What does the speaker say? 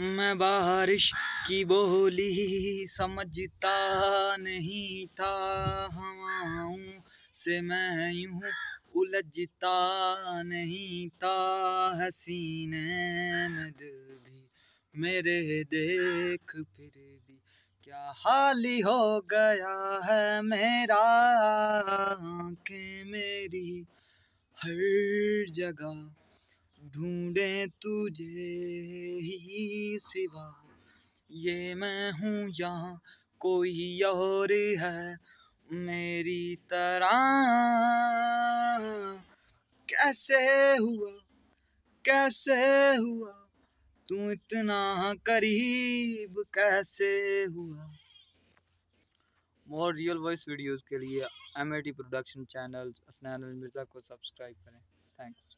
मैं बारिश की बोली समझता नहीं था हवाओं से मैं यूं उलझता नहीं था हसीने में दिल भी मेरे देख फिर भी क्या हाल ही हो गया है मेरा आँखें मेरी हर जगह ढूंढे तुझे ही सिवा ये मैं हूँ यहाँ कोई और है मेरी तरह कैसे हुआ कैसे हुआ तू इतना करीब कैसे हुआ मोर रियल वॉइस वीडियोस के लिए एम प्रोडक्शन चैनल स्नैनल मिर्ज़ा को सब्सक्राइब करें थैंक्स